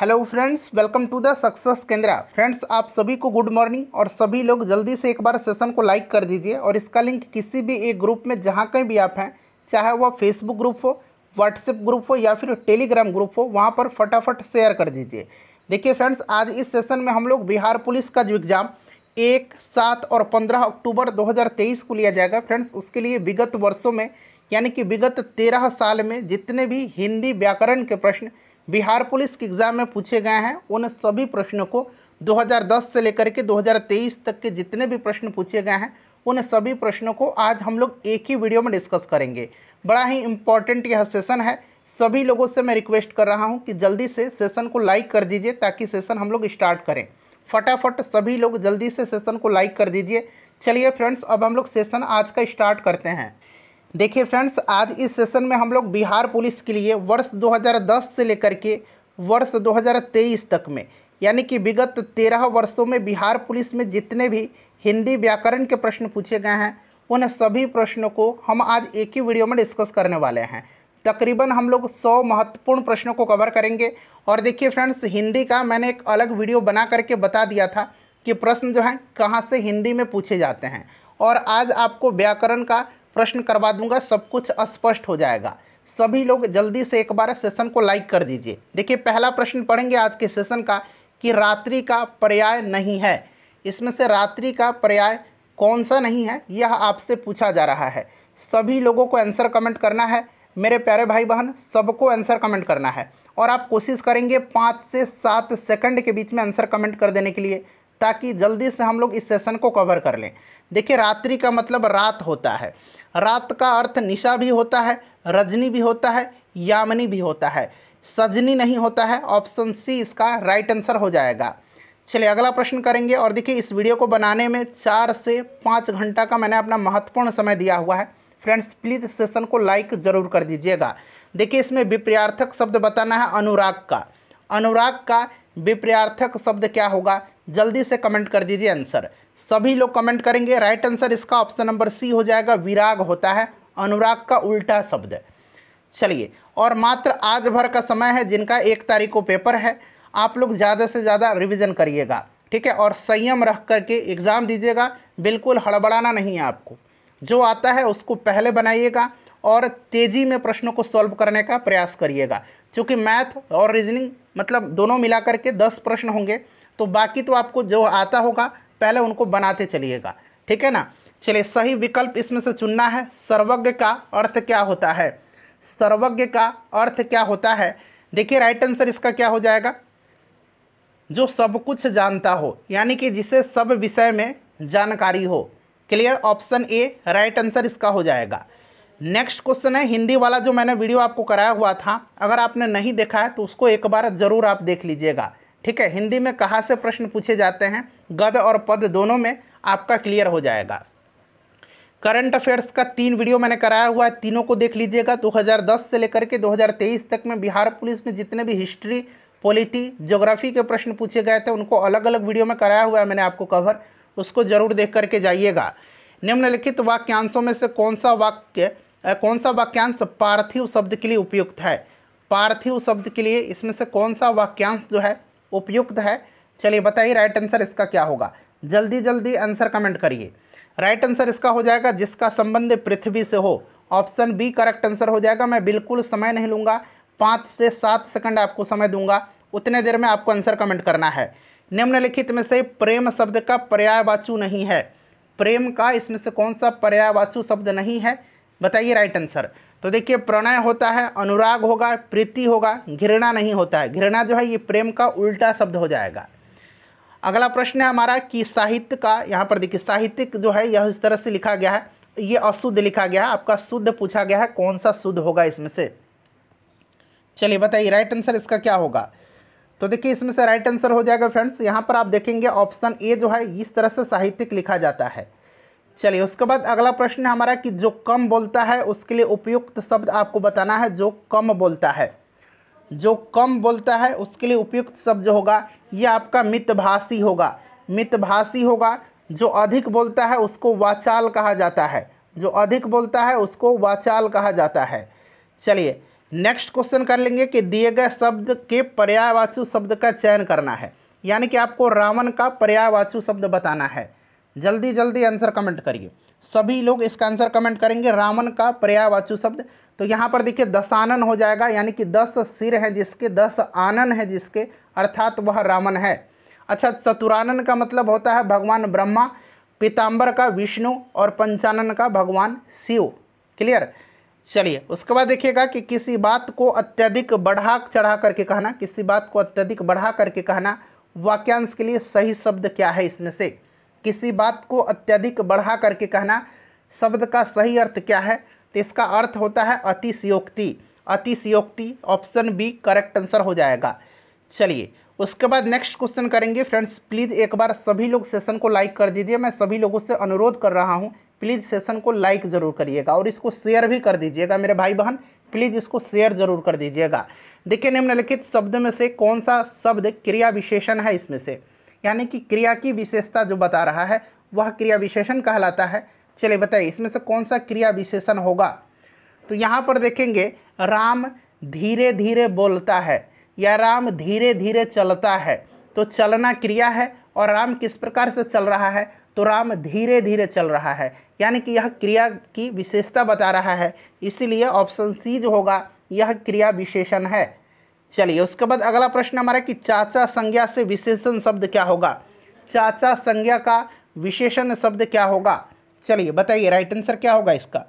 hello friends welcome to the success Kendra friends आप सभी को गुड मॉर्निंग और सभी लोग जल्दी से एक बार सेशन को लाइक कर दीजिए और इसका लिंक किसी भी एक ग्रुप में जहाँ कहीं भी आप हैं चाहे वह फेसबुक ग्रुप हो व्हाट्सएप ग्रुप हो या फिर टेलीग्राम ग्रुप हो वहाँ पर फटाफट शेयर कर दीजिए देखिए फ्रेंड्स आज इस सेशन में हम लोग बिहार पुलिस का जो एग्ज़ाम एक सात और पंद्रह अक्टूबर दो को लिया जाएगा फ्रेंड्स उसके लिए विगत वर्षों में यानी कि विगत तेरह साल में जितने भी हिंदी व्याकरण के प्रश्न बिहार पुलिस के एग्ज़ाम में पूछे गए हैं उन सभी प्रश्नों को 2010 से लेकर के 2023 तक के जितने भी प्रश्न पूछे गए हैं उन सभी प्रश्नों को आज हम लोग एक ही वीडियो में डिस्कस करेंगे बड़ा ही इम्पॉर्टेंट यह सेशन है सभी लोगों से मैं रिक्वेस्ट कर रहा हूँ कि जल्दी से सेशन को लाइक कर दीजिए ताकि सेशन हम लोग स्टार्ट करें फटाफट सभी लोग जल्दी से सेशन को लाइक कर दीजिए चलिए फ्रेंड्स अब हम लोग सेशन आज का स्टार्ट करते हैं देखिए फ्रेंड्स आज इस सेशन में हम लोग बिहार पुलिस के लिए वर्ष 2010 से लेकर के वर्ष 2023 तक में यानी कि विगत तेरह वर्षों में बिहार पुलिस में जितने भी हिंदी व्याकरण के प्रश्न पूछे गए हैं उन सभी प्रश्नों को हम आज एक ही वीडियो में डिस्कस करने वाले हैं तकरीबन हम लोग सौ महत्वपूर्ण प्रश्नों को कवर करेंगे और देखिए फ्रेंड्स हिंदी का मैंने एक अलग वीडियो बना करके बता दिया था कि प्रश्न जो हैं कहाँ से हिंदी में पूछे जाते हैं और आज आपको व्याकरण का प्रश्न करवा दूंगा सब कुछ स्पष्ट हो जाएगा सभी लोग जल्दी से एक बार सेशन को लाइक कर दीजिए देखिए पहला प्रश्न पढ़ेंगे आज के सेशन का कि रात्रि का पर्याय नहीं है इसमें से रात्रि का पर्याय कौन सा नहीं है यह आपसे पूछा जा रहा है सभी लोगों को आंसर कमेंट करना है मेरे प्यारे भाई बहन सबको आंसर कमेंट करना है और आप कोशिश करेंगे पाँच से सात सेकंड के बीच में आंसर कमेंट कर देने के लिए ताकि जल्दी से हम लोग इस सेशन को कवर कर लें देखिए रात्रि का मतलब रात होता है रात का अर्थ निशा भी होता है रजनी भी होता है यामिनी भी होता है सजनी नहीं होता है ऑप्शन सी इसका राइट आंसर हो जाएगा चलिए अगला प्रश्न करेंगे और देखिए इस वीडियो को बनाने में चार से पाँच घंटा का मैंने अपना महत्वपूर्ण समय दिया हुआ है फ्रेंड्स प्लीज़ सेशन को लाइक ज़रूर कर दीजिएगा देखिए इसमें विप्रयार्थक शब्द बताना है अनुराग का अनुराग का विप्रयार्थक शब्द क्या होगा जल्दी से कमेंट कर दीजिए आंसर सभी लोग कमेंट करेंगे राइट आंसर इसका ऑप्शन नंबर सी हो जाएगा विराग होता है अनुराग का उल्टा शब्द है चलिए और मात्र आज भर का समय है जिनका एक तारीख को पेपर है आप लोग ज़्यादा से ज़्यादा रिविज़न करिएगा ठीक है और संयम रख करके एग्ज़ाम दीजिएगा बिल्कुल हड़बड़ाना नहीं है आपको जो आता है उसको पहले बनाइएगा और तेज़ी में प्रश्नों को सॉल्व करने का प्रयास करिएगा क्योंकि मैथ और रीजनिंग मतलब दोनों मिला करके दस प्रश्न होंगे तो बाकी तो आपको जो आता होगा पहले उनको बनाते चलिएगा ठीक है ना चलिए सही विकल्प इसमें से चुनना है सर्वज्ञ का अर्थ क्या होता है सर्वज्ञ का अर्थ क्या होता है देखिए राइट आंसर इसका क्या हो जाएगा जो सब कुछ जानता हो यानी कि जिसे सब विषय में जानकारी हो clear option A right answer इसका हो जाएगा नेक्स्ट क्वेश्चन है हिंदी वाला जो मैंने वीडियो आपको कराया हुआ था अगर आपने नहीं देखा है तो उसको एक बार ज़रूर आप देख लीजिएगा ठीक है हिंदी में कहाँ से प्रश्न पूछे जाते हैं गद और पद दोनों में आपका क्लियर हो जाएगा करंट अफेयर्स का तीन वीडियो मैंने कराया हुआ है तीनों को देख लीजिएगा 2010 से लेकर के 2023 तक में बिहार पुलिस में जितने भी हिस्ट्री पॉलिटी ज्योग्राफी के प्रश्न पूछे गए थे उनको अलग अलग वीडियो में कराया हुआ है मैंने आपको कवर उसको जरूर देख करके जाइएगा निम्नलिखित वाक्यांशों में से कौन सा वाक्य कौन सा वाक्यांश पार्थिव शब्द के लिए उपयुक्त है पार्थिव शब्द के लिए इसमें से कौन सा वाक्यांश जो है उपयुक्त है चलिए बताइए राइट आंसर इसका क्या होगा जल्दी जल्दी आंसर कमेंट करिए राइट आंसर इसका हो जाएगा जिसका संबंध पृथ्वी से हो ऑप्शन बी करेक्ट आंसर हो जाएगा मैं बिल्कुल समय नहीं लूँगा पाँच से सात सेकंड आपको समय दूंगा उतने देर में आपको आंसर कमेंट करना है निम्नलिखित में से प्रेम शब्द का पर्यायवाचु नहीं है प्रेम का इसमें से कौन सा पर्यायवाचु शब्द नहीं है बताइए राइट आंसर तो देखिए प्रणय होता है अनुराग होगा प्रीति होगा घृणा नहीं होता है घृणा जो है ये प्रेम का उल्टा शब्द हो जाएगा अगला प्रश्न है हमारा कि साहित्य का यहाँ पर देखिए साहित्यिक जो है यह इस तरह से लिखा गया है ये अशुद्ध लिखा गया है आपका शुद्ध पूछा गया है कौन सा शुद्ध होगा इसमें से चलिए बताइए राइट आंसर इसका क्या होगा तो देखिए इसमें से राइट आंसर हो जाएगा फ्रेंड्स यहाँ पर आप देखेंगे ऑप्शन ए जो है इस तरह से साहित्यिक लिखा जाता है चलिए उसके बाद अगला प्रश्न है हमारा कि जो कम बोलता है उसके लिए उपयुक्त शब्द आपको बताना है जो कम बोलता है जो कम बोलता है उसके लिए उपयुक्त शब्द जो होगा ये आपका मितभाषी होगा मितभाषी होगा जो अधिक बोलता है उसको वाचाल कहा जाता है जो अधिक बोलता है उसको वाचाल कहा जाता है चलिए नेक्स्ट क्वेश्चन कर लेंगे कि दिए गए शब्द के पर्यायवाचु शब्द का चयन करना है यानी कि आपको रावण का पर्यायवाचु शब्द बताना है जल्दी जल्दी आंसर कमेंट करिए सभी लोग इसका आंसर कमेंट करेंगे रावण का पर्यावाचु शब्द तो यहाँ पर देखिए दसानन हो जाएगा यानी कि दस सिर हैं जिसके दस आनन है जिसके अर्थात वह रावण है अच्छा चतुरानन का मतलब होता है भगवान ब्रह्मा पीताम्बर का विष्णु और पंचानन का भगवान शिव क्लियर चलिए उसके बाद देखिएगा कि किसी बात को अत्यधिक बढ़ा चढ़ा करके कहना किसी बात को अत्यधिक बढ़ा करके कहना वाक्यांश के लिए सही शब्द क्या है इसमें से किसी बात को अत्यधिक बढ़ा करके कहना शब्द का सही अर्थ क्या है तो इसका अर्थ होता है अतिशयोक्ति अतिशयोक्ति ऑप्शन बी करेक्ट आंसर हो जाएगा चलिए उसके बाद नेक्स्ट क्वेश्चन करेंगे फ्रेंड्स प्लीज़ एक बार सभी लोग सेशन को लाइक कर दीजिए मैं सभी लोगों से अनुरोध कर रहा हूँ प्लीज़ सेशन को लाइक ज़रूर करिएगा और इसको शेयर भी कर दीजिएगा मेरे भाई बहन प्लीज़ इसको शेयर जरूर कर दीजिएगा देखिए निम्नलिखित शब्द में से कौन सा शब्द क्रिया विशेषण है इसमें से यानी कि क्रिया की विशेषता जो बता रहा है वह क्रिया विशेषण कहलाता है चलिए बताइए इसमें से कौन सा क्रिया विशेषण होगा तो यहाँ पर देखेंगे राम धीरे धीरे बोलता है या राम धीरे धीरे चलता है तो चलना क्रिया है और राम किस प्रकार से चल रहा है तो राम धीरे धीरे चल रहा है यानी कि यह क्रिया की विशेषता बता रहा है इसीलिए ऑप्शन सी जो होगा यह क्रिया विशेषण है चलिए उसके बाद अगला प्रश्न हमारा कि चाचा संज्ञा से विशेषण शब्द क्या होगा चाचा संज्ञा का विशेषण शब्द क्या होगा चलिए बताइए राइट आंसर क्या होगा इसका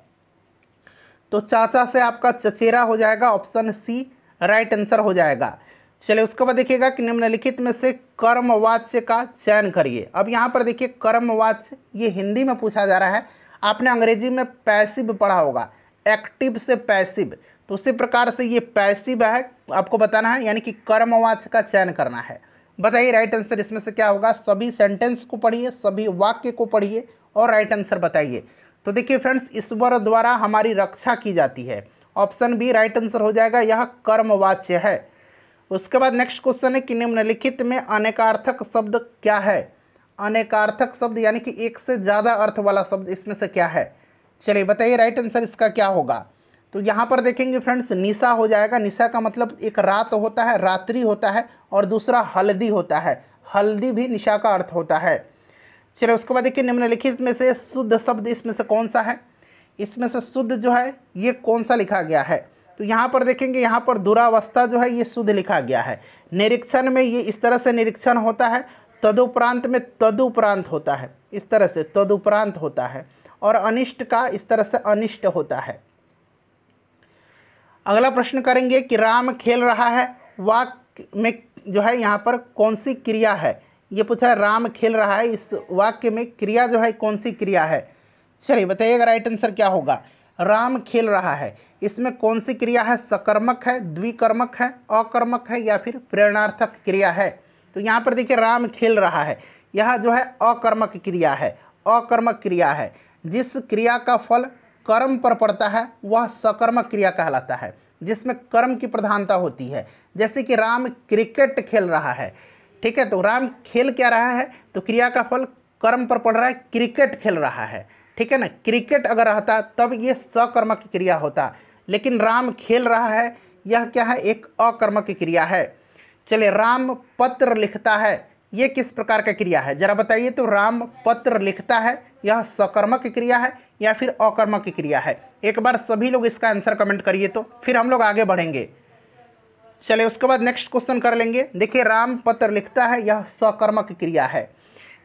तो चाचा से आपका चचेरा हो जाएगा ऑप्शन सी राइट आंसर हो जाएगा चलिए उसके बाद देखिएगा कि निम्नलिखित में से कर्मवाच्य का चयन करिए अब यहाँ पर देखिए कर्मवाच्य ये हिंदी में पूछा जा रहा है आपने अंग्रेजी में पैसिव पढ़ा होगा एक्टिव से पैसिव तो उसी प्रकार से ये पैसिव है आपको बताना है यानी कि कर्मवाच का चयन करना है बताइए राइट आंसर इसमें से क्या होगा सभी सेंटेंस को पढ़िए सभी वाक्य को पढ़िए और राइट आंसर बताइए तो देखिए फ्रेंड्स ईश्वर द्वारा हमारी रक्षा की जाती है ऑप्शन बी राइट आंसर हो जाएगा यह कर्मवाच्य है उसके बाद नेक्स्ट क्वेश्चन है कि निम्नलिखित में अनेकार्थक शब्द क्या है अनेकार्थक शब्द यानी कि एक से ज़्यादा अर्थ वाला शब्द इसमें से क्या है चलिए बताइए राइट आंसर इसका क्या होगा तो यहाँ पर देखेंगे फ्रेंड्स निशा हो जाएगा निशा का मतलब एक रात होता है रात्रि होता है और दूसरा हल्दी होता है हल्दी भी निशा का अर्थ होता है चलो उसके बाद देखिए निम्नलिखित में से शुद्ध शब्द इसमें से कौन सा है इसमें से शुद्ध जो है ये कौन सा लिखा गया है तो यहाँ पर देखेंगे यहाँ पर दुरावस्था जो है ये शुद्ध लिखा गया है निरीक्षण में ये इस तरह से निरीक्षण होता है तदुपरांत में तदुपरांत होता है इस तरह से तदुपरांत होता है और अनिष्ट का इस तरह से अनिष्ट होता है अगला प्रश्न करेंगे कि राम खेल रहा है वाक में जो है यहाँ पर कौन सी क्रिया है ये पूछा है राम खेल रहा है इस वाक्य में क्रिया जो है कौन सी क्रिया है चलिए बताइएगा राइट आंसर क्या होगा राम खेल रहा है इसमें कौन सी क्रिया है सकर्मक है द्विकर्मक है अकर्मक है या फिर प्रेरणार्थक क्रिया है तो यहाँ पर देखिए राम खेल रहा है यह जो है अकर्मक क्रिया है अकर्मक क्रिया है जिस क्रिया का फल कर्म पर पड़ता है वह सकर्मक क्रिया कहलाता है जिसमें कर्म की प्रधानता होती है जैसे कि राम क्रिकेट खेल रहा है ठीक है तो राम खेल क्या रहा है तो क्रिया का फल कर्म पर पड़ रहा है क्रिकेट खेल रहा है ठीक है ना क्रिकेट अगर रहता तब ये सकर्मक क्रिया होता लेकिन राम खेल रहा है यह क्या है एक अकर्मक क्रिया है चलिए राम पत्र लिखता है ये किस प्रकार का क्रिया है जरा बताइए तो राम पत्र लिखता है यह सकर्मक क्रिया है या फिर अकर्मक क्रिया है एक बार सभी लोग इसका आंसर कमेंट करिए तो फिर हम लोग आगे बढ़ेंगे चले उसके बाद नेक्स्ट क्वेश्चन कर लेंगे देखिए राम पत्र लिखता है यह सकर्मक क्रिया है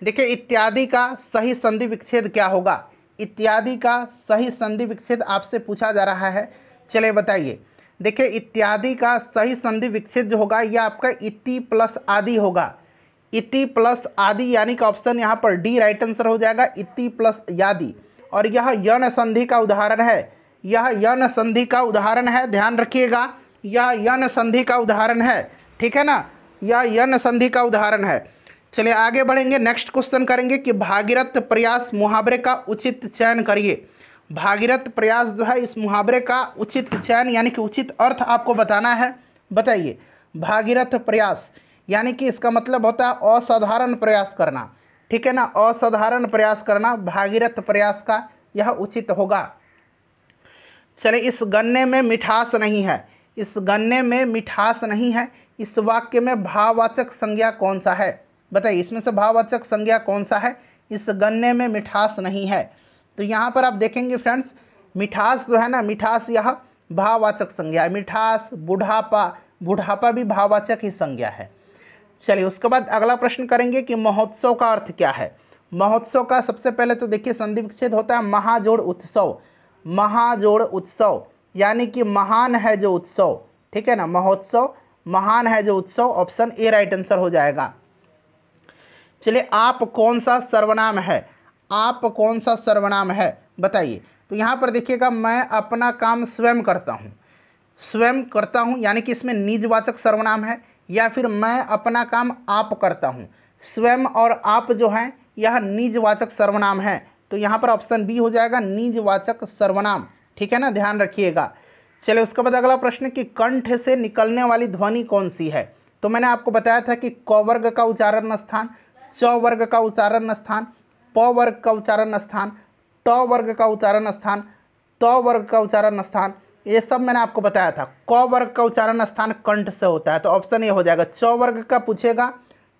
देखिए इत्यादि का सही संधि विच्छेद क्या होगा इत्यादि का सही संधि विच्छेद आपसे पूछा जा रहा है चले बताइए देखिए इत्यादि का सही संधि विच्छेद जो होगा यह आपका इति प्लस आदि होगा इति प्लस आदि यानी कि ऑप्शन यहाँ पर डी राइट आंसर हो जाएगा इति प्लस यादि और यह यौन संधि का उदाहरण है यह यौन संधि का उदाहरण है ध्यान रखिएगा यह यौन संधि का उदाहरण है ठीक है ना यह यौन संधि का उदाहरण है चलिए आगे बढ़ेंगे नेक्स्ट क्वेश्चन करेंगे कि भागीरथ प्रयास मुहावरे का उचित चयन करिए भागीरथ प्रयास जो है इस मुहावरे का उचित चयन यानी कि उचित अर्थ आपको बताना है बताइए भागीरथ प्रयास यानी कि इसका मतलब होता है असाधारण प्रयास करना ठीक है ना असाधारण प्रयास करना भागीरथ प्रयास का यह उचित होगा चले इस गन्ने में मिठास नहीं है इस गन्ने में मिठास नहीं है इस वाक्य में भाववाचक संज्ञा कौन सा है बताइए इसमें से भाववाचक संज्ञा कौन सा है इस गन्ने में मिठास नहीं है तो यहाँ पर आप देखेंगे फ्रेंड्स मिठास जो है ना मिठास यह भाववाचक संज्ञा है मिठास बुढ़ापा बुढ़ापा भी भाववाचक ही संज्ञा है चलिए उसके बाद अगला प्रश्न करेंगे कि महोत्सव का अर्थ क्या है महोत्सव का सबसे पहले तो देखिए संधि विच्छेद होता है महाजोड़ उत्सव महाजोड़ उत्सव यानी कि महान है जो उत्सव ठीक है ना महोत्सव महान है जो उत्सव ऑप्शन ए राइट आंसर हो जाएगा चलिए आप कौन सा सर्वनाम है आप कौन सा सर्वनाम है बताइए तो यहाँ पर देखिएगा मैं अपना काम स्वयं करता हूँ स्वयं करता हूँ यानी कि इसमें निजवाचक सर्वनाम है या फिर मैं अपना काम आप करता हूँ स्वयं और आप जो हैं यह निजवाचक सर्वनाम है तो यहाँ पर ऑप्शन बी हो जाएगा निजवाचक सर्वनाम ठीक है ना ध्यान रखिएगा चलिए उसके बाद अगला प्रश्न कि कंठ से निकलने वाली ध्वनि कौन सी है तो मैंने आपको बताया था कि क वर्ग का उच्चारण स्थान च वर्ग का उच्चारण स्थान प वर्ग का उच्चारण स्थान ट वर्ग का उच्चारण स्थान त वर्ग का उच्चारण स्थान ये सब मैंने आपको बताया था क वर्ग का उच्चारण स्थान कंठ से होता है तो ऑप्शन ये हो जाएगा च वर्ग का पूछेगा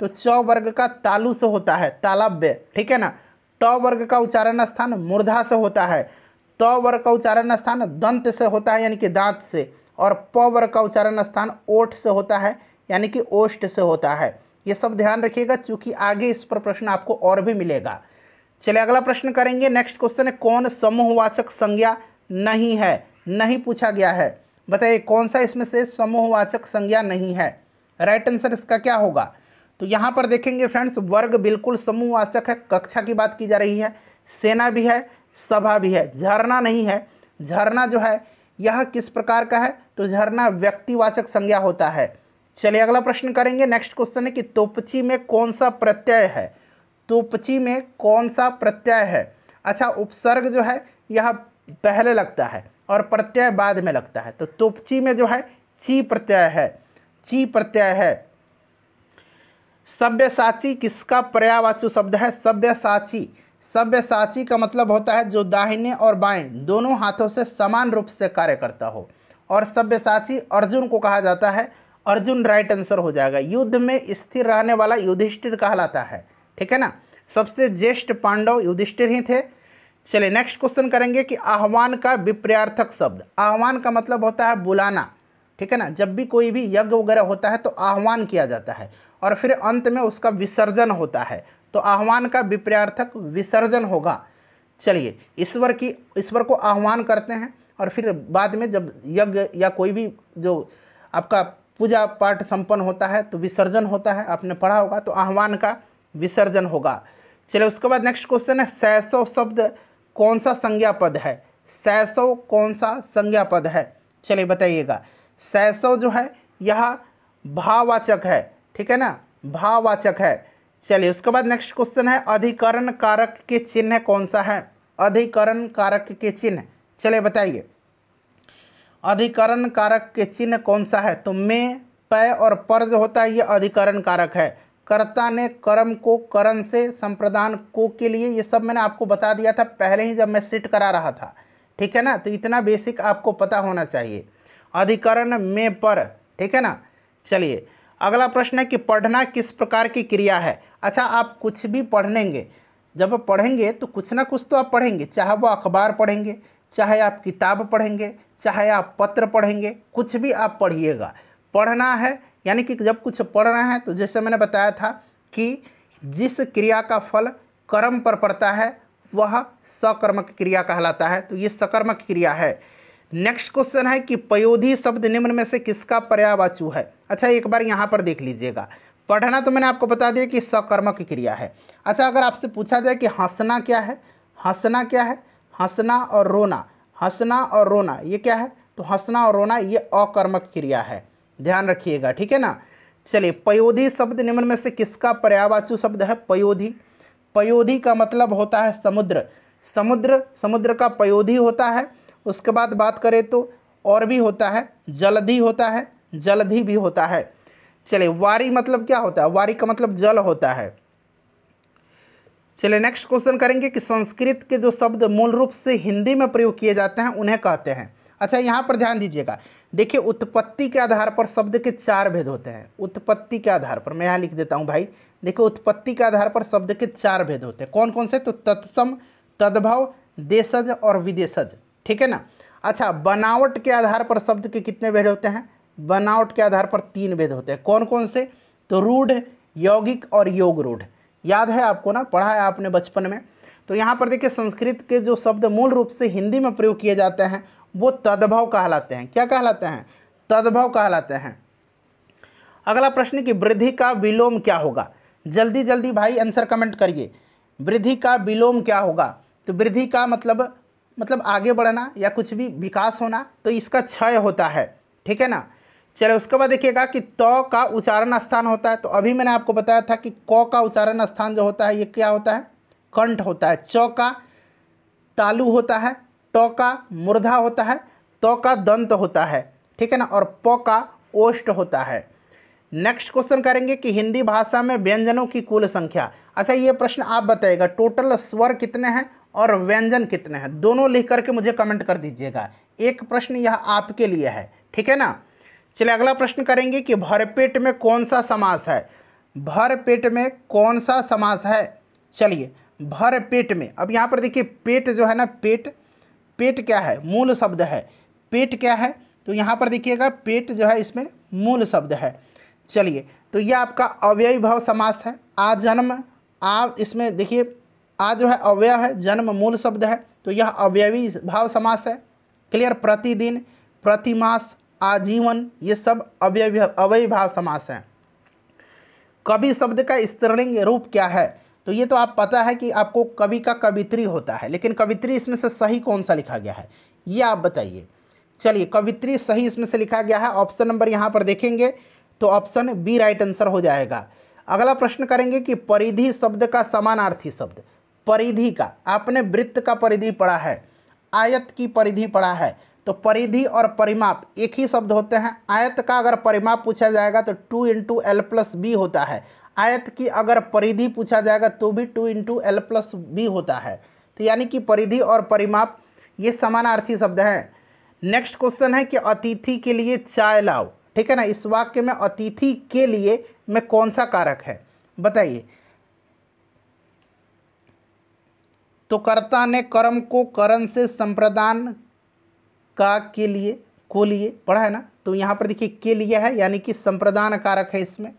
तो च वर्ग का तालु से होता है तालाब्य ठीक है ना ट वर्ग का उच्चारण स्थान मूर्धा से होता है त वर्ग का उच्चारण स्थान दंत से होता है यानी कि दांत से और प वर्ग का उच्चारण स्थान ओठ से होता है यानी कि ओष्ठ से होता है ये सब ध्यान रखिएगा चूंकि आगे इस पर प्रश्न आपको और भी मिलेगा चलिए अगला प्रश्न करेंगे नेक्स्ट क्वेश्चन है कौन समूहवाचक संज्ञा नहीं है नहीं पूछा गया है बताइए कौन सा इसमें से समूहवाचक संज्ञा नहीं है राइट आंसर इसका क्या होगा तो यहाँ पर देखेंगे फ्रेंड्स वर्ग बिल्कुल समूहवाचक है कक्षा की बात की जा रही है सेना भी है सभा भी है झरना नहीं है झरना जो है यह किस प्रकार का है तो झरना व्यक्तिवाचक संज्ञा होता है चलिए अगला प्रश्न करेंगे नेक्स्ट क्वेश्चन है कि तोपची में कौन सा प्रत्यय है तोपची में कौन सा प्रत्यय है अच्छा उपसर्ग जो है यह पहले लगता है और प्रत्यय बाद में लगता है तो तोपची में जो है ची प्रत्यय है ची प्रत्यय है सभ्य साची किसका पर्यावाचु शब्द है सभ्य सभ्य सभ्यसाची का मतलब होता है जो दाहिने और बाएं दोनों हाथों से समान रूप से कार्य करता हो और सभ्यसाची अर्जुन को कहा जाता है अर्जुन राइट आंसर हो जाएगा युद्ध में स्थिर रहने वाला युधिष्ठिर कहलाता है ठीक है ना सबसे ज्येष्ठ पांडव युधिष्ठिर ही थे चलिए नेक्स्ट क्वेश्चन करेंगे कि आह्वान का विपर्यार्थक शब्द आह्वान का मतलब होता है बुलाना ठीक है ना जब भी कोई भी यज्ञ वगैरह होता है तो आह्वान किया जाता है और फिर अंत में उसका विसर्जन होता है तो आह्वान का विपर्यार्थक विसर्जन होगा चलिए ईश्वर की ईश्वर को आह्वान करते हैं और फिर बाद में जब यज्ञ या कोई भी जो आपका पूजा पाठ संपन्न होता है तो विसर्जन होता है आपने पढ़ा होगा तो आह्वान का विसर्जन होगा चलिए उसके बाद नेक्स्ट क्वेश्चन है सैसव शब्द कौन सा संज्ञा पद है सैसो कौन सा संज्ञा पद है चलिए बताइएगा सैसो जो है यह भाववाचक है ठीक है ना भाववाचक है चलिए उसके बाद नेक्स्ट क्वेश्चन है अधिकरण कारक के चिन्ह कौन सा है अधिकरण कारक के चिन्ह चलिए बताइए अधिकरण कारक के चिन्ह कौन सा है तो मे पय और पर जो होता है ये अधिकरण कारक है कर्ता ने कर्म को करण से संप्रदान को के लिए ये सब मैंने आपको बता दिया था पहले ही जब मैं सेट करा रहा था ठीक है ना तो इतना बेसिक आपको पता होना चाहिए अधिकरण में पर ठीक है ना चलिए अगला प्रश्न है कि पढ़ना किस प्रकार की क्रिया है अच्छा आप कुछ भी पढ़ेंगे जब आप पढ़ेंगे तो कुछ ना कुछ तो आप पढ़ेंगे चाहे वो अखबार पढ़ेंगे चाहे आप किताब पढ़ेंगे चाहे आप पत्र पढ़ेंगे कुछ भी आप पढ़िएगा पढ़ना है यानी कि जब कुछ पढ़ रहे हैं तो जैसे मैंने बताया था कि जिस क्रिया का फल कर्म पर पड़ता है वह सकर्मक क्रिया कहलाता है तो ये सकर्मक क्रिया है नेक्स्ट क्वेश्चन है कि पयोधी शब्द निम्न में से किसका पर्यावाचु है अच्छा एक बार यहाँ पर देख लीजिएगा पढ़ना तो मैंने आपको बता दिया कि सकर्मक क्रिया है अच्छा अगर आपसे पूछा जाए कि हंसना क्या है हंसना क्या है हंसना और रोना हंसना और रोना ये क्या है तो हंसना और रोना ये अकर्मक क्रिया है ध्यान रखिएगा ठीक है ना चलिए पयोधि शब्द निम्न में से किसका पर्यावाचु शब्द है पयोधि पयोधि का मतलब होता है समुद्र समुद्र समुद्र का पयोधि होता है उसके बाद बात करें तो और भी होता है जलधि होता है जलधि भी होता है चलिए वारी मतलब क्या होता है वारी का मतलब जल होता है चलिए नेक्स्ट क्वेश्चन करेंगे कि संस्कृत के जो शब्द मूल रूप से हिंदी में प्रयोग किए जाते हैं उन्हें कहते हैं अच्छा यहाँ पर ध्यान दीजिएगा देखिए उत्पत्ति के आधार पर शब्द के चार भेद होते हैं उत्पत्ति के आधार पर मैं यहाँ लिख देता हूँ भाई देखिए उत्पत्ति के आधार पर शब्द के चार भेद होते हैं कौन कौन से तो तत्सम तद्भव देशज और विदेशज ठीक है ना अच्छा बनावट के आधार पर शब्द के कितने भेद होते हैं बनावट के आधार पर तीन भेद होते हैं कौन कौन से तो रूढ़ यौगिक और योग रूढ़ याद है आपको ना पढ़ा है आपने बचपन में तो यहाँ पर देखिए संस्कृत के जो शब्द मूल रूप से हिंदी में प्रयोग किए जाते हैं वो तद्भव कहलाते हैं क्या कहलाते हैं तद्भव कहलाते हैं अगला प्रश्न कि वृद्धि का विलोम क्या होगा जल्दी जल्दी भाई आंसर कमेंट करिए वृद्धि का विलोम क्या होगा तो वृद्धि का मतलब मतलब आगे बढ़ना या कुछ भी विकास होना तो इसका क्षय होता है ठीक है ना चलो उसके बाद देखिएगा कि त तो का उच्चारण स्थान होता है तो अभी मैंने आपको बताया था कि क का उच्चारण स्थान जो होता है ये क्या होता है कंठ होता है च का तालु होता है ट तो का मुर्धा होता है तो का दंत होता है ठीक है ना और प का ओष्ट होता है नेक्स्ट क्वेश्चन करेंगे कि हिंदी भाषा में व्यंजनों की कुल संख्या अच्छा ये प्रश्न आप बताइएगा टोटल स्वर कितने हैं और व्यंजन कितने हैं दोनों लिख करके मुझे कमेंट कर दीजिएगा एक प्रश्न यह आपके लिए है ठीक है ना चलिए अगला प्रश्न करेंगे कि भरपेट में कौन सा समास है भरपेट में कौन सा समास है चलिए भरपेट में अब यहाँ पर देखिए पेट जो है ना पेट पेट क्या है मूल शब्द है पेट क्या है तो यहाँ पर देखिएगा पेट जो है इसमें मूल शब्द है चलिए तो यह आपका अव्यय भाव समास है आ जन्म आ इसमें देखिए आ जो है अव्यय है जन्म मूल शब्द है तो यह अव्ययी भाव समास है क्लियर प्रतिदिन प्रतिमास आजीवन ये सब अव्यय अवय भाव समास हैं कवि शब्द का स्त्रीलिंग रूप क्या है तो ये तो आप पता है कि आपको कवि का कवित्री होता है लेकिन कवित्री इसमें से सही कौन सा लिखा गया है ये आप बताइए चलिए कवित्री सही इसमें से लिखा गया है ऑप्शन नंबर यहाँ पर देखेंगे तो ऑप्शन बी राइट आंसर हो जाएगा अगला प्रश्न करेंगे कि परिधि शब्द का समानार्थी शब्द परिधि का आपने वृत्त का परिधि पढ़ा है आयत की परिधि पढ़ा है तो परिधि और परिमाप एक ही शब्द होते हैं आयत का अगर परिमाप पूछा जाएगा तो two into L plus B होता है आयत की अगर परिधि पूछा जाएगा तो भी two into L plus B होता है तो यानी कि परिधि और परिमाप ये समानार्थी शब्द हैं नेक्स्ट क्वेश्चन है कि अतिथि के लिए चाय लाओ ठीक है ना इस वाक्य में अतिथि के लिए में कौन सा कारक है बताइए तो कर्ता ने कर्म को करण से संप्रदान का के लिए को लिए पढ़ा है ना तो यहाँ पर देखिए के लिए है यानी कि संप्रदान कारक है इसमें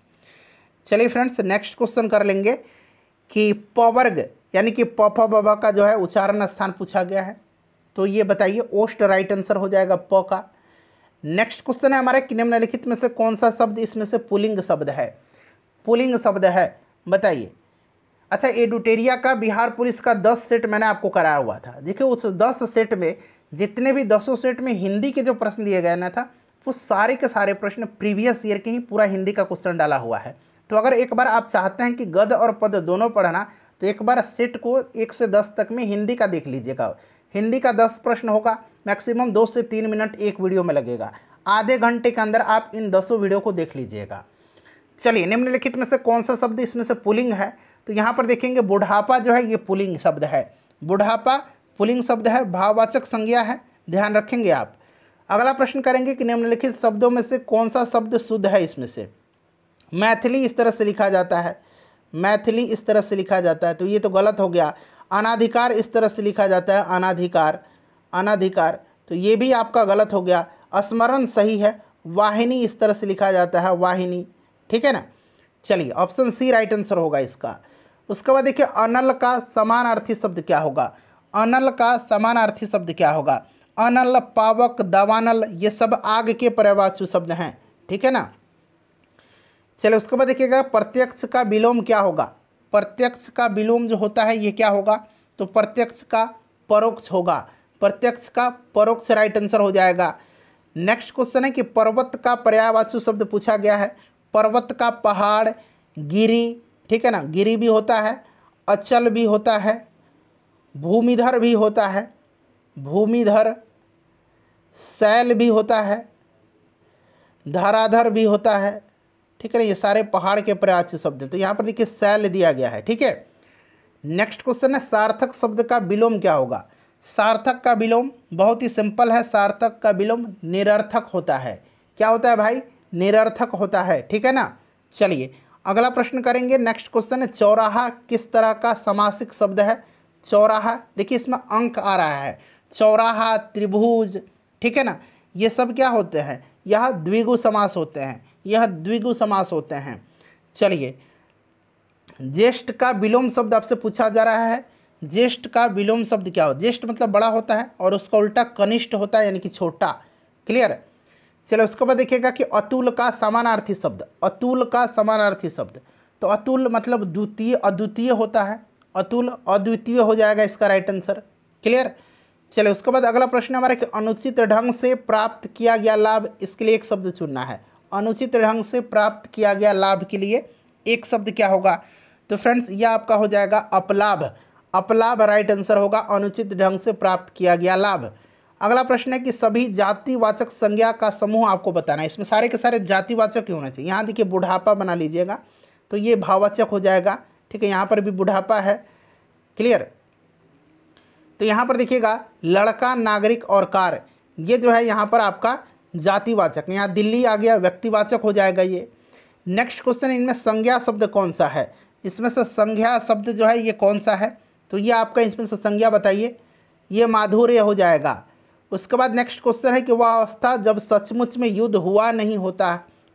चलिए फ्रेंड्स नेक्स्ट क्वेश्चन कर लेंगे कि पवर्ग यानी कि पफ बबा का जो है उच्चारण स्थान पूछा गया है तो ये बताइए ओस्ट राइट आंसर हो जाएगा प का नेक्स्ट क्वेश्चन है हमारा कि निम्नलिखित में से कौन सा शब्द इसमें से पुलिंग शब्द है पुलिंग शब्द है बताइए अच्छा एडुटेरिया का बिहार पुलिस का दस सेट मैंने आपको कराया हुआ था देखिए उस दस सेट में जितने भी दसों सेट में हिंदी के जो प्रश्न दिए गए ना था वो सारे के सारे प्रश्न प्रीवियस ईयर के ही पूरा हिंदी का क्वेश्चन डाला हुआ है तो अगर एक बार आप चाहते हैं कि गद और पद दोनों पढ़ना तो एक बार सेट को एक से दस तक में हिंदी का देख लीजिएगा हिंदी का दस प्रश्न होगा मैक्सिमम दो से तीन मिनट एक वीडियो में लगेगा आधे घंटे के अंदर आप इन दसों वीडियो को देख लीजिएगा चलिए निम्नलिखित में से कौन सा शब्द इसमें से पुलिंग है तो यहाँ पर देखेंगे बुढ़ापा जो है ये पुलिंग शब्द है बुढ़ापा पुलिंग शब्द है भाववाचक संज्ञा है ध्यान रखेंगे आप अगला प्रश्न करेंगे कि निम्नलिखित शब्दों में से कौन सा शब्द शुद्ध है इसमें से मैथिली इस तरह से लिखा जाता है मैथिली इस तरह से लिखा जाता है तो ये तो गलत हो गया अनाधिकार इस तरह से लिखा जाता है अनाधिकार अनाधिकार तो ये भी आपका गलत हो गया स्मरण सही है वाहिनी इस तरह से लिखा जाता है वाहिनी ठीक है ना चलिए ऑप्शन सी राइट आंसर होगा इसका उसके बाद देखिए अनल का समानार्थी शब्द क्या होगा अनल का समानार्थी शब्द क्या होगा अनल पावक दवानल ये सब आग के पर्यावाचु शब्द हैं ठीक है ना चलो उसके बाद देखिएगा प्रत्यक्ष का विलोम क्या होगा प्रत्यक्ष का विलोम जो होता है ये क्या होगा तो प्रत्यक्ष का परोक्ष होगा प्रत्यक्ष का परोक्ष राइट आंसर हो जाएगा नेक्स्ट क्वेश्चन है कि पर्वत का पर्यावाचु शब्द पूछा गया है पर्वत का पहाड़ गिरी ठीक है ना गिरी भी होता है अचल भी होता है भूमिधर भी होता है भूमिधर शैल भी होता है धराधर भी होता है ठीक है ना ये सारे पहाड़ के प्राची शब्द हैं तो यहाँ पर देखिए सैल दिया गया है ठीक है नेक्स्ट क्वेश्चन है सार्थक शब्द का विलोम क्या होगा सार्थक का विलोम बहुत ही सिंपल है सार्थक का विलोम निरर्थक होता है क्या होता है भाई निरर्थक होता है ठीक है ना चलिए अगला प्रश्न करेंगे नेक्स्ट क्वेश्चन है चौराहा किस तरह का समासिक शब्द है चौराहा देखिए इसमें अंक आ रहा है चौराहा त्रिभुज ठीक है ना ये सब क्या होते हैं यह द्विगु समास होते हैं यह द्विगु समास होते हैं चलिए ज्येष्ठ का विलोम शब्द आपसे पूछा जा रहा है ज्येष्ठ का विलोम शब्द क्या हो ज्येष्ठ मतलब बड़ा होता है और उसका उल्टा कनिष्ठ होता है यानी कि छोटा क्लियर चलो उसके बाद देखिएगा कि अतुल का समानार्थी शब्द अतुल का समानार्थी शब्द तो अतुल मतलब द्वितीय अद्वितीय होता है अतुल अद्वितीय हो जाएगा इसका राइट आंसर क्लियर चलो उसके बाद अगला प्रश्न हमारा कि अनुचित ढंग से प्राप्त किया गया लाभ इसके लिए एक शब्द चुनना है अनुचित ढंग से प्राप्त किया गया लाभ के लिए एक शब्द क्या होगा तो फ्रेंड्स यह आपका हो जाएगा अपलाभ अपलाभ राइट आंसर होगा अनुचित ढंग से प्राप्त किया गया लाभ अगला प्रश्न है कि सभी जातिवाचक संज्ञा का समूह आपको बताना है इसमें सारे के सारे जातिवाचक ही होना चाहिए यहाँ देखिए बुढ़ापा बना लीजिएगा तो ये भाववाचक हो जाएगा ठीक है यहाँ पर भी बुढ़ापा है क्लियर तो यहाँ पर देखिएगा लड़का नागरिक और कार ये जो है यहाँ पर आपका जातिवाचक यहाँ दिल्ली आ गया व्यक्तिवाचक हो जाएगा ये नेक्स्ट क्वेश्चन इनमें संज्ञा शब्द कौन सा है इसमें से संज्ञा शब्द जो है ये कौन सा है तो ये आपका इसमें से संज्ञा बताइए ये माधुर्य हो जाएगा उसके बाद नेक्स्ट क्वेश्चन है कि वह अवस्था जब सचमुच में युद्ध हुआ नहीं होता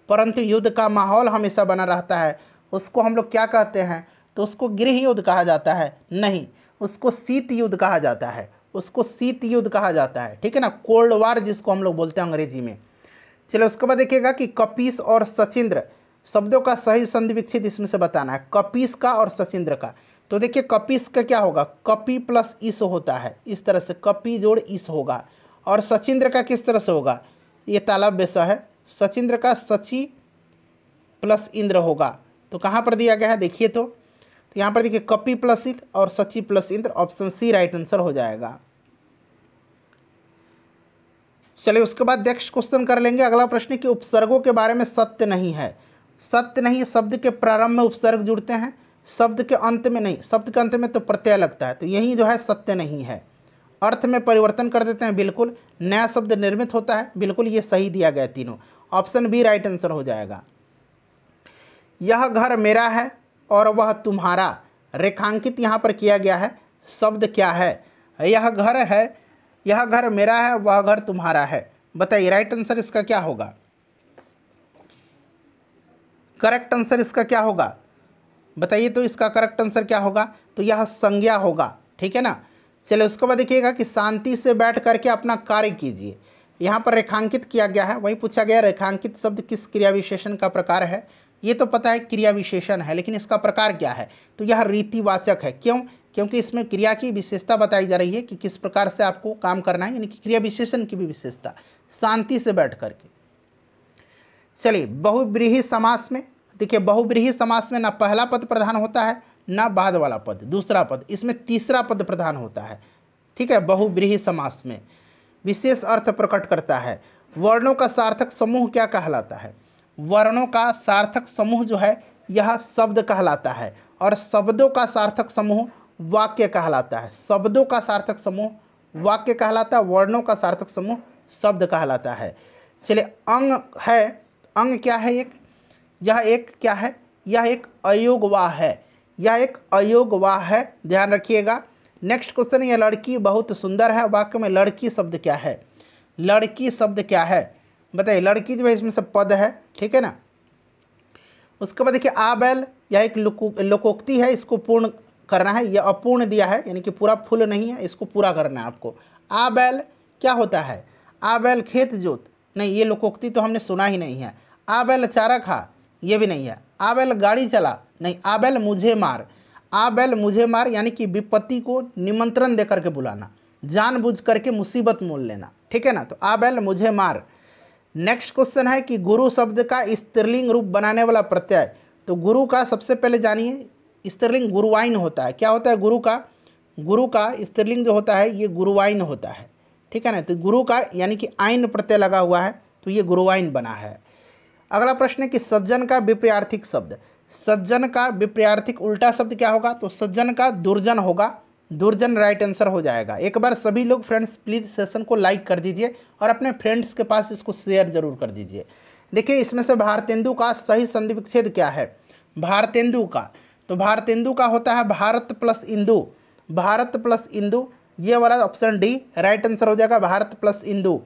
परंतु युद्ध का माहौल हमेशा बना रहता है उसको हम लोग क्या कहते हैं तो उसको गृह युद्ध कहा जाता है नहीं उसको शीत युद्ध कहा जाता है उसको शीत युद्ध कहा जाता है ठीक है ना कोल्ड वार जिसको हम लोग बोलते हैं अंग्रेजी में चलो उसके बाद देखिएगा कि कपिस और सचिंद्र शब्दों का सही संधि विकसित इसमें से बताना है कपिस का और सचिंद्र का तो देखिए कपिस का क्या होगा कपी प्लस इस होता है इस तरह से कपी जोड़ इस होगा और सचिंद्र का किस तरह से होगा ये तालाब वैसा है सचिंद्र का सची प्लस इंद्र होगा तो कहाँ पर दिया गया है देखिए तो तो यहाँ पर देखिए कपी प्लस इंद्र और Sachi plus Indra option C right answer हो जाएगा चलिए उसके बाद नेक्स्ट क्वेश्चन कर लेंगे अगला प्रश्न कि उपसर्गों के बारे में सत्य नहीं है सत्य नहीं है शब्द के प्रारंभ में उपसर्ग जुड़ते हैं शब्द के अंत में नहीं शब्द के अंत में तो प्रत्यय लगता है तो यही जो है सत्य नहीं है अर्थ में परिवर्तन कर देते हैं बिल्कुल नया शब्द निर्मित होता है बिल्कुल ये सही दिया गया तीनों ऑप्शन बी राइट आंसर हो जाएगा यह घर मेरा है और वह तुम्हारा रेखांकित यहाँ पर किया गया है शब्द क्या है यह घर है यह घर मेरा है वह घर तुम्हारा है बताइए राइट आंसर इसका क्या होगा करेक्ट आंसर इसका क्या होगा बताइए तो इसका करेक्ट आंसर क्या होगा तो यह संज्ञा होगा ठीक है ना चलिए उसके बाद देखिएगा कि शांति से बैठ करके अपना कार्य कीजिए यहाँ पर रेखांकित किया गया है वहीं पूछा गया रेखांकित शब्द किस क्रिया विशेषण का प्रकार है ये तो पता है क्रिया विशेषण है लेकिन इसका प्रकार क्या है तो यह रीतिवाचक है क्यों क्योंकि इसमें क्रिया की विशेषता बताई जा रही है कि किस प्रकार से आपको काम करना है यानी कि क्रिया विशेषण की भी विशेषता शांति से बैठ करके चलिए बहुव्रीही समास में देखिए बहुव्रीही समास में ना पहला पद प्रधान होता है ना बाद वाला पद दूसरा पद इसमें तीसरा पद प्रधान होता है ठीक है बहुव्रीही समास में विशेष अर्थ प्रकट करता है वर्णों का सार्थक समूह क्या कहलाता है वर्णों का सार्थक समूह जो है यह शब्द कहलाता है और शब्दों का सार्थक समूह वाक्य कहलाता है शब्दों का सार्थक समूह वाक्य कहलाता है वर्णों का सार्थक समूह शब्द कहलाता है चलिए अंग है अंग क्या है एक यह एक क्या है यह एक वाह है यह एक वाह है ध्यान रखिएगा नेक्स्ट क्वेश्चन यह लड़की बहुत सुंदर है वाक्य में लड़की शब्द क्या है लड़की शब्द क्या है बताइए लड़की जो है इसमें सब पद है ठीक है ना उसके बाद देखिए आ बैल या एक लोकोक्ति है इसको पूर्ण करना है यह अपूर्ण दिया है यानी कि पूरा फुल नहीं है इसको पूरा करना है आपको आ बैल क्या होता है आ बैल खेत जोत नहीं ये लोकोक्ति तो हमने सुना ही नहीं है आ बैल चारा खा ये भी नहीं है आ बैल गाड़ी चला नहीं आ बैल मुझे मार आ बैल मुझे मार यानी कि विपत्ति को निमंत्रण दे करके बुलाना जानबूझ करके मुसीबत मोल लेना ठीक है ना तो आ बैल मुझे मार नेक्स्ट क्वेश्चन है कि गुरु शब्द का स्त्रीलिंग रूप बनाने वाला प्रत्यय तो गुरु का सबसे पहले जानिए स्त्रीलिंग गुरुवाइन होता है क्या होता है गुरु का गुरु का स्त्रीलिंग जो होता है ये गुरुवाइन होता है ठीक है ना तो गुरु का यानी कि आइन प्रत्यय लगा हुआ है तो ये गुरुवाइन बना है अगला प्रश्न है कि सज्जन का विप्रयार्थिक शब्द सज्जन का विप्रयार्थिक उल्टा शब्द क्या होगा तो सज्जन का दुर्जन होगा दुर्जन राइट आंसर हो जाएगा एक बार सभी लोग फ्रेंड्स प्लीज़ सेशन को लाइक कर दीजिए और अपने फ्रेंड्स के पास इसको शेयर जरूर कर दीजिए देखिए इसमें से भारतेंदु का सही संधि विच्छेद क्या है भारतेंदु का तो भारतेंदु का होता है भारत प्लस इंदु भारत प्लस इंदु ये वाला ऑप्शन डी राइट आंसर हो जाएगा भारत प्लस इंदु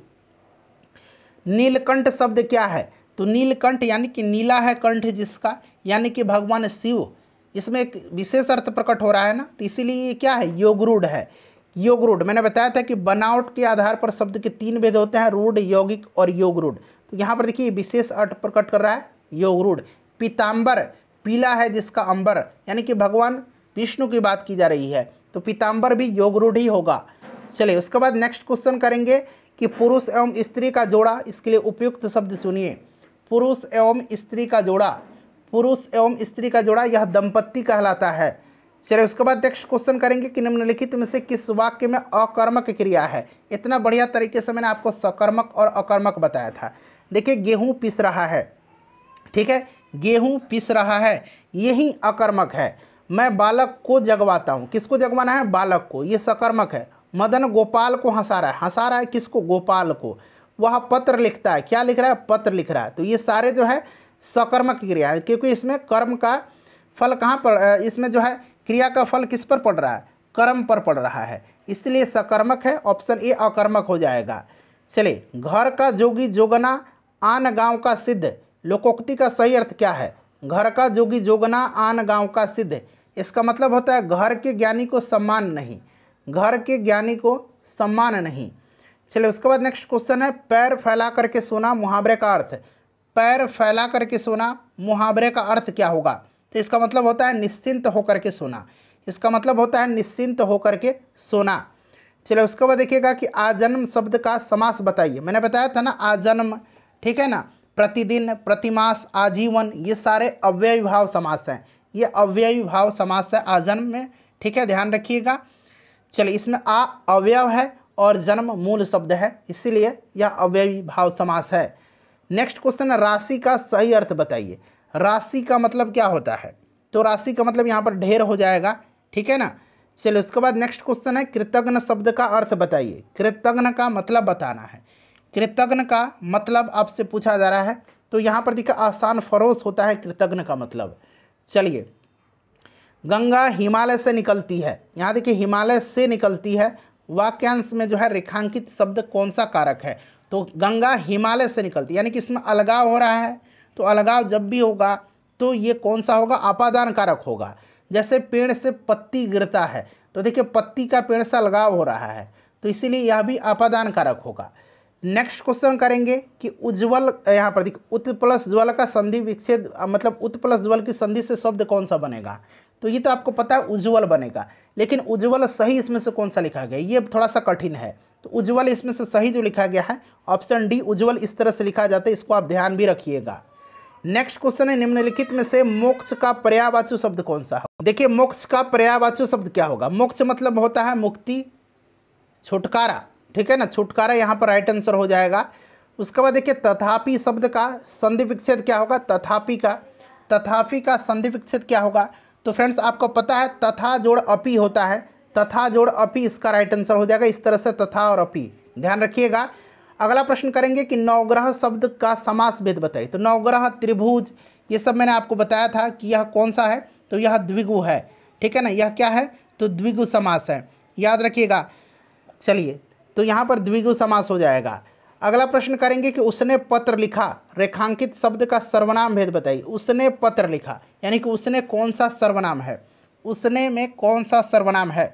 नीलकंठ शब्द क्या है तो नीलकंठ यानी कि नीला है कंठ जिसका यानी कि भगवान शिव इसमें एक विशेष अर्थ प्रकट हो रहा है ना तो इसीलिए ये क्या है योग रूढ़ है योग रूढ़ मैंने बताया था कि बनावट के आधार पर शब्द के तीन भेद होते हैं रूढ़ यौगिक और योग रूढ़ तो यहाँ पर देखिए विशेष अर्थ प्रकट कर रहा है योग रूढ़ पीताम्बर पीला है जिसका अंबर यानी कि भगवान विष्णु की बात की जा रही है तो पीताम्बर भी योग रूढ़ ही होगा चलिए उसके बाद नेक्स्ट क्वेश्चन करेंगे कि पुरुष एवं स्त्री का जोड़ा इसके लिए उपयुक्त शब्द सुनिए पुरुष एवं स्त्री का जोड़ा पुरुष एवं स्त्री का जोड़ा यह दंपत्ति कहलाता है चलिए उसके बाद नेक्स्ट क्वेश्चन करेंगे कि निम्नलिखित में से किस वाक्य में अकर्मक क्रिया है इतना बढ़िया तरीके से मैंने आपको सकर्मक और अकर्मक बताया था देखिए गेहूँ पिस रहा है ठीक है गेहूँ पिस रहा है यही अकर्मक है मैं बालक को जगवाता हूँ किसको जगवाना है बालक को ये सकर्मक है मदन गोपाल को हंसा रहा है हंसा रहा है किसको गोपाल को वह पत्र लिखता है क्या लिख रहा है पत्र लिख रहा है तो ये सारे जो है सकर्मक क्रिया क्योंकि इसमें कर्म का फल कहाँ पर इसमें जो है क्रिया का फल किस पर पड़ रहा है कर्म पर पड़ रहा है इसलिए सकर्मक है ऑप्शन ए अकर्मक हो जाएगा चलिए घर का जोगी जोगना आन गांव का सिद्ध लोकोक्ति का सही अर्थ क्या है घर का जोगी जोगना आन गांव का सिद्ध इसका मतलब होता है घर के ज्ञानी को सम्मान नहीं घर के ज्ञानी को सम्मान नहीं चलिए उसके बाद नेक्स्ट क्वेश्चन है पैर फैला करके सोना मुहावरे का अर्थ पैर फैला करके सोना मुहावरे का अर्थ क्या होगा तो इसका मतलब होता है निश्चिंत होकर के सोना इसका मतलब होता है निश्चिंत होकर के सोना चलो उसके बाद देखिएगा कि आजन्म शब्द का समास बताइए मैंने बताया था ना आजन्म ठीक है ना प्रतिदिन प्रतिमास आजीवन ये सारे अव्यय भाव समास हैं ये अव्यय भाव समास है आजन्म में ठीक है ध्यान रखिएगा चलिए इसमें आ अवयव है और जन्म मूल शब्द है इसीलिए यह अव्यय भाव समास है नेक्स्ट क्वेश्चन है राशि का सही अर्थ बताइए राशि का मतलब क्या होता है तो राशि का मतलब यहाँ पर ढेर हो जाएगा ठीक है ना चलो उसके बाद नेक्स्ट क्वेश्चन है कृतज्ञ शब्द का अर्थ बताइए कृतज्ञ का मतलब बताना है कृतज्ञ का मतलब आपसे पूछा जा रहा है तो यहाँ पर देखिए आसान फरोश होता है कृतज्ञ का मतलब चलिए गंगा हिमालय से निकलती है यहाँ देखिए हिमालय से निकलती है वाक्यांश में जो है रेखांकित शब्द कौन सा कारक है तो गंगा हिमालय से निकलती यानी कि इसमें अलगाव हो रहा है तो अलगाव जब भी होगा तो ये कौन सा होगा आपादान कारक होगा जैसे पेड़ से पत्ती गिरता है तो देखिए पत्ती का पेड़ से अलगाव हो रहा है तो इसीलिए यह भी आपादान कारक होगा नेक्स्ट क्वेश्चन करेंगे कि उज्ज्वल यहाँ पर देखिए उत्प्लस ज्वल का संधि विच्छेद मतलब उत्प्लस ज्वल की संधि से शब्द कौन सा बनेगा तो ये तो आपको पता है उज्ज्वल बनेगा लेकिन उज्ज्वल सही इसमें से कौन सा लिखा गया ये थोड़ा सा कठिन है तो उज्ज्वल इसमें से सही जो लिखा गया है ऑप्शन डी उज्ज्वल इस तरह से लिखा जाता है इसको आप ध्यान भी रखिएगा नेक्स्ट क्वेश्चन है निम्नलिखित में से मोक्ष का पर्यावाचु शब्द कौन सा हो देखिए मोक्ष का पर्यावाचु शब्द क्या होगा मोक्ष मतलब होता है मुक्ति छुटकारा ठीक है ना छुटकारा यहाँ पर राइट आंसर हो जाएगा उसके बाद देखिए तथापि शब्द का संधि विक्षेद क्या होगा तथापि का तथापि का संधि विक्षेद क्या होगा तो फ्रेंड्स आपको पता है तथा जोड़ अपी होता है तथा जोड़ अपी इसका राइट आंसर हो जाएगा इस तरह से तथा और अपी ध्यान रखिएगा अगला प्रश्न करेंगे कि नवग्रह शब्द का समास भेद बताइए तो नवग्रह त्रिभुज ये सब मैंने आपको बताया था कि यह कौन सा है तो यह द्विगु है ठीक है ना यह क्या है तो द्विगु समास है याद रखिएगा चलिए तो यहाँ पर द्विगु समास हो जाएगा अगला प्रश्न करेंगे कि उसने पत्र लिखा रेखांकित शब्द का सर्वनाम भेद बताइए उसने पत्र लिखा यानी कि उसने कौन सा सर्वनाम है उसने में कौन सा सर्वनाम है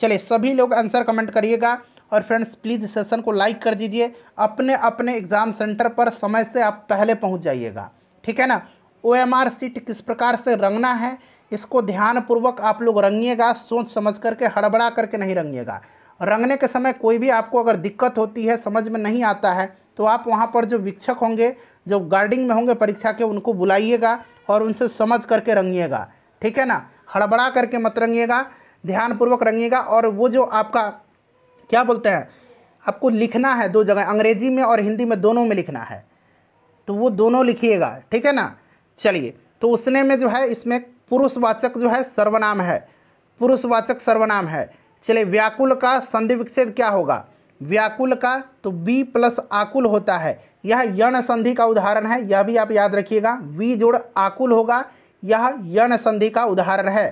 चलिए सभी लोग आंसर कमेंट करिएगा और फ्रेंड्स प्लीज़ सेशन को लाइक कर दीजिए अपने अपने एग्ज़ाम सेंटर पर समय से आप पहले पहुंच जाइएगा ठीक है ना ओ एम आर सीट किस प्रकार से रंगना है इसको ध्यानपूर्वक आप लोग रंगिएगा सोच समझ करके हड़बड़ा करके नहीं रंगिएगा रंगने के समय कोई भी आपको अगर दिक्कत होती है समझ में नहीं आता है तो आप वहाँ पर जो वीक्षक होंगे जो गार्डिंग में होंगे परीक्षा के उनको बुलाइएगा और उनसे समझ करके रंगिएगा ठीक है ना हड़बड़ा करके मत रंगिएगा ध्यानपूर्वक रंगिएगा और वो जो आपका क्या बोलते हैं आपको लिखना है दो जगह अंग्रेजी में और हिंदी में दोनों में लिखना है तो वो दोनों लिखिएगा ठीक है ना चलिए तो उसने में जो है इसमें पुरुषवाचक जो है सर्वनाम है पुरुषवाचक सर्वनाम है चले व्याकुल का संधि विच्छेद क्या होगा व्याकुल का तो बी प्लस आकुल होता है यह यण संधि का उदाहरण है यह भी आप याद रखिएगा वी जोड़ आकुल होगा यह यण संधि का उदाहरण है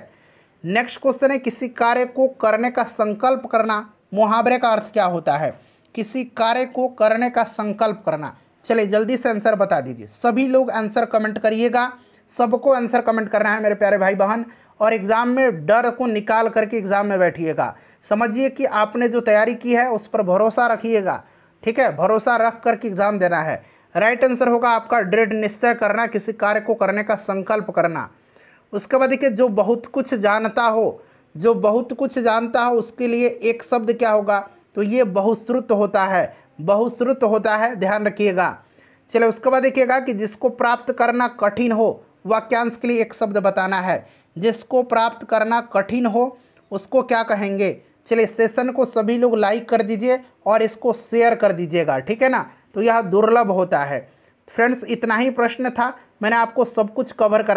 नेक्स्ट क्वेश्चन है किसी कार्य को करने का संकल्प करना मुहावरे का अर्थ क्या होता है किसी कार्य को करने का संकल्प करना चलिए जल्दी से आंसर बता दीजिए सभी लोग आंसर कमेंट करिएगा सबको आंसर कमेंट करना है मेरे प्यारे भाई बहन और एग्ज़ाम में डर को निकाल करके एग्ज़ाम में बैठिएगा समझिए कि आपने जो तैयारी की है उस पर भरोसा रखिएगा ठीक है भरोसा रख करके एग्ज़ाम देना है राइट आंसर होगा आपका दृढ़ निश्चय करना किसी कार्य को करने का संकल्प करना उसके बाद देखिए जो बहुत कुछ जानता हो जो बहुत कुछ जानता हो उसके लिए एक शब्द क्या होगा तो ये बहुश्रुत होता है बहुश्रुत होता है ध्यान रखिएगा चले उसके बाद देखिएगा कि जिसको प्राप्त करना कठिन हो वाक्यांश के लिए एक शब्द बताना है जिसको प्राप्त करना कठिन हो उसको क्या कहेंगे चलिए सेशन को सभी लोग लाइक कर दीजिए और इसको शेयर कर दीजिएगा ठीक है ना तो यह दुर्लभ होता है फ्रेंड्स इतना ही प्रश्न था मैंने आपको सब कुछ कवर करा